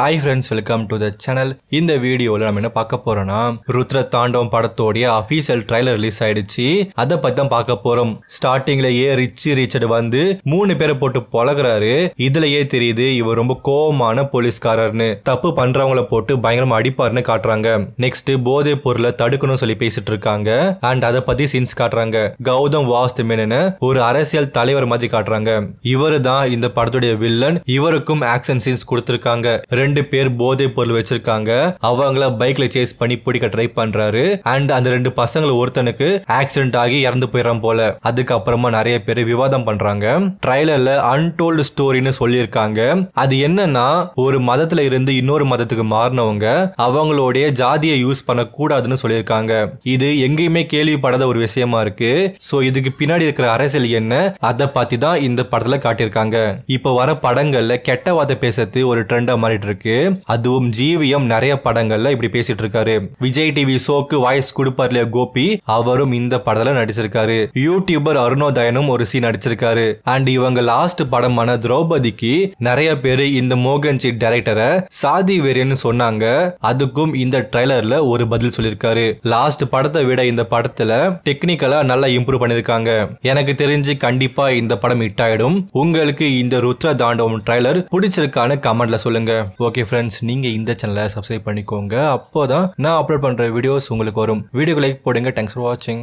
hi friends welcome to the channel இந்த வீடியோவில் நம்ம என்ன பார்க்க போறோம்னா ருத்ர தாண்டவம் படத்தோடைய அஃபீஷியல் ட்ரைலர் ரிலீஸ் ஆயிடுச்சு அதை பத்தி தான் பார்க்க போறோம் ஸ்டார்டிங்ல ஏ ரிச்சி ரிச்சர்டு வந்து மூணு பேரை போட்டு பழகுறாரு இதுலயே தெரியுது இவர் ரொம்ப கோபமான போலீஸ்காரர்னு தப்பு பண்றவங்கள போட்டு பயங்கரமா அடிப்பாருன்னு காட்டுறாங்க நெக்ஸ்ட் போதை பொருளை தடுக்கணும்னு சொல்லி பேசிட்டு இருக்காங்க அண்ட் அதை பத்தி சீன்ஸ் காட்டுறாங்க கௌதம் வாஸ்துமேனு ஒரு அரசியல் தலைவர் மாதிரி காட்டுறாங்க இவரு தான் இந்த படத்துடைய வில்லன் இவருக்கும் ஆக்ஷன் சீன்ஸ் கொடுத்திருக்காங்க ரெண்டு ரெண்டு பேர் போதை பொருள் வச்சிருக்காங்க அவங்கள பைக்ல சேஸ் பண்ணி பிடிக்க ட்ரை பண்றாரு அண்ட் அந்த ரெண்டு பசங்களை ஒருத்தனுக்கு ஆக்சிடென்ட் ஆகி இறந்து போயிடறான் போல அதுக்கப்புறமா நிறைய பேர் விவாதம் பண்றாங்க ட்ரைலர்ல அன்டோல்டு ஸ்டோரின்னு சொல்லியிருக்காங்க அது என்னன்னா ஒரு மதத்துல இருந்து இன்னொரு மதத்துக்கு மாறினவங்க அவங்களுடைய ஜாதியை யூஸ் பண்ணக்கூடாதுன்னு சொல்லியிருக்காங்க இது எங்கேயுமே கேள்விப்படாத ஒரு விஷயமா இருக்கு ஸோ இதுக்கு பின்னாடி இருக்கிற அரசியல் என்ன அதை பத்தி தான் இந்த படத்துல காட்டியிருக்காங்க இப்போ வர படங்கள்ல கெட்ட வார்த்தை பேசுறது ஒரு ட்ரெண்டா மாறிட்டு இருக்கு அதுவும் ஜீவியம் நிறைய படங்கள்ல இப்படி பேசிட்டு இருக்காரு விஜய் டிவி ஷோக்கு வாய்ஸ் கொடுப்பார் கோபி அவரும் இந்த படத்துல நடிச்சிருக்காரு யூடியூபர் அருணோதயனும் ஒரு சீன் நடிச்சிருக்காரு அண்ட் இவங்க லாஸ்ட் படமான திரௌபதிக்கு நிறைய பேரு இந்த மோகன்ஜி டைரக்டரை சாதி வேறேன்னு சொன்னாங்க அதுக்கும் இந்த ட்ரைலர்ல ஒரு பதில் சொல்லியிருக்காரு லாஸ்ட் படத்தை விட இந்த படத்துல டெக்னிக்கலா நல்லா இம்ப்ரூவ் பண்ணிருக்காங்க எனக்கு தெரிஞ்சு கண்டிப்பா இந்த படம் ஹிட் ஆயிடும் உங்களுக்கு இந்த ருத்ர தாண்டவம் ட்ரைலர் பிடிச்சிருக்கான்னு கமெண்ட்ல சொல்லுங்க ஓகே ஃப்ரெண்ட்ஸ் நீங்கள் இந்த சேனலை சப்ஸ்கிரைப் பண்ணிக்கோங்க அப்போதான் தான் நான் அப்லோட் பண்ணுற வீடியோஸ் உங்களுக்கு வரும் வீடியோ லைக் போடுங்க தேங்க்ஸ் ஃபார் வாட்சிங்